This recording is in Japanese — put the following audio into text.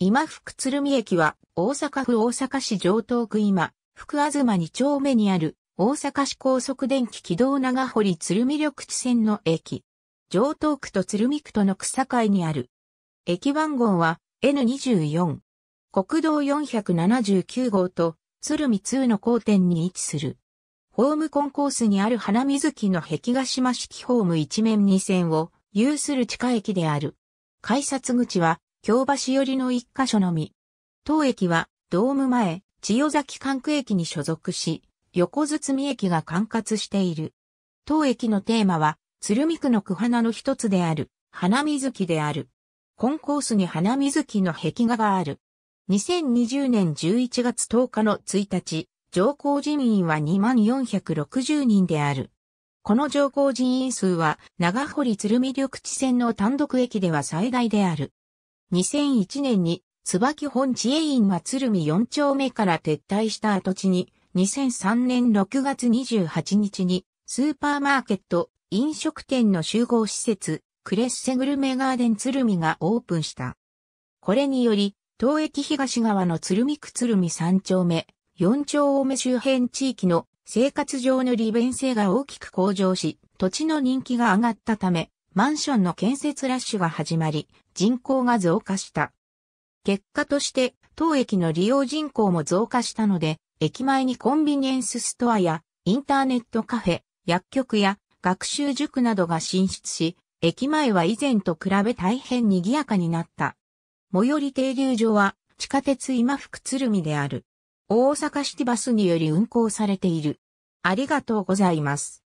今福鶴見駅は大阪府大阪市城東区今福東2丁目にある大阪市高速電気軌道長堀鶴見緑地線の駅。城東区と鶴見区との草界にある。駅番号は N24。国道479号と鶴見2の交点に位置する。ホームコンコースにある花水木の壁画島式ホーム一面2線を有する地下駅である。改札口は京橋寄りの一箇所のみ。当駅は、ドーム前、千代崎管区駅に所属し、横堤駅が管轄している。当駅のテーマは、鶴見区の区花の一つである、花水木である。コンコースに花水木の壁画がある。2020年11月10日の1日、上皇人員は2460人である。この上皇人員数は、長堀鶴見緑地線の単独駅では最大である。2001年に椿本知恵院祭海4丁目から撤退した跡地に、2003年6月28日に、スーパーマーケット、飲食店の集合施設、クレッセグルメガーデン鶴見がオープンした。これにより、東駅東側の鶴見区鶴見3丁目、4丁目周辺地域の生活上の利便性が大きく向上し、土地の人気が上がったため、マンションの建設ラッシュが始まり、人口が増加した。結果として、当駅の利用人口も増加したので、駅前にコンビニエンスストアや、インターネットカフェ、薬局や学習塾などが進出し、駅前は以前と比べ大変賑やかになった。最寄り停留所は地下鉄今福鶴見である。大阪シティバスにより運行されている。ありがとうございます。